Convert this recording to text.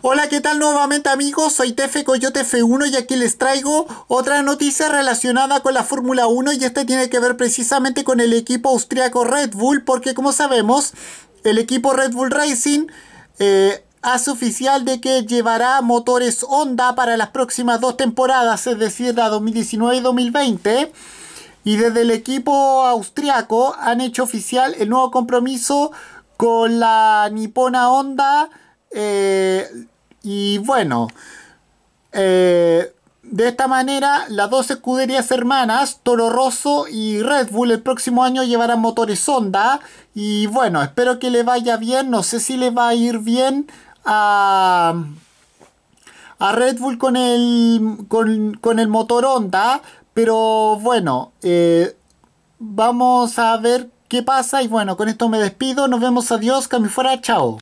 Hola, ¿qué tal nuevamente amigos? Soy Tefe Coyote F1 y aquí les traigo otra noticia relacionada con la Fórmula 1 y este tiene que ver precisamente con el equipo austriaco Red Bull porque como sabemos el equipo Red Bull Racing eh, hace oficial de que llevará motores Honda para las próximas dos temporadas, es decir, la 2019 y 2020. Y desde el equipo austriaco han hecho oficial el nuevo compromiso con la nipona Honda eh, y bueno, eh, de esta manera, las dos escuderías hermanas, Toro Rosso y Red Bull, el próximo año llevarán motores Honda. Y bueno, espero que le vaya bien. No sé si le va a ir bien a, Red Bull con el, con, el motor Honda. Pero bueno, eh, vamos a ver qué pasa. Y bueno, con esto me despido. Nos vemos. Adiós. Cami fuera. Chao.